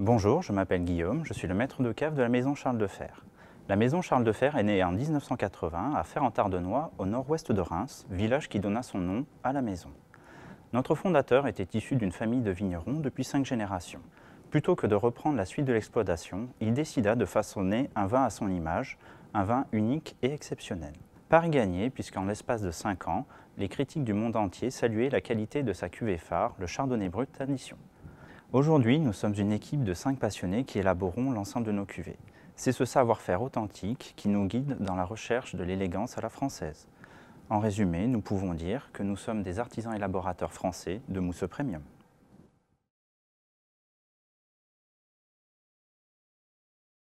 Bonjour, je m'appelle Guillaume, je suis le maître de cave de la maison Charles de Fer. La maison Charles de Fer est née en 1980 à Fer-en-Tardenois, au nord-ouest de Reims, village qui donna son nom à la maison. Notre fondateur était issu d'une famille de vignerons depuis cinq générations. Plutôt que de reprendre la suite de l'exploitation, il décida de façonner un vin à son image, un vin unique et exceptionnel. Paris gagné, puisqu'en l'espace de cinq ans, les critiques du monde entier saluaient la qualité de sa cuvée phare, le Chardonnay brut tradition. Aujourd'hui, nous sommes une équipe de 5 passionnés qui élaborons l'ensemble de nos cuvées. C'est ce savoir-faire authentique qui nous guide dans la recherche de l'élégance à la française. En résumé, nous pouvons dire que nous sommes des artisans élaborateurs français de mousse premium.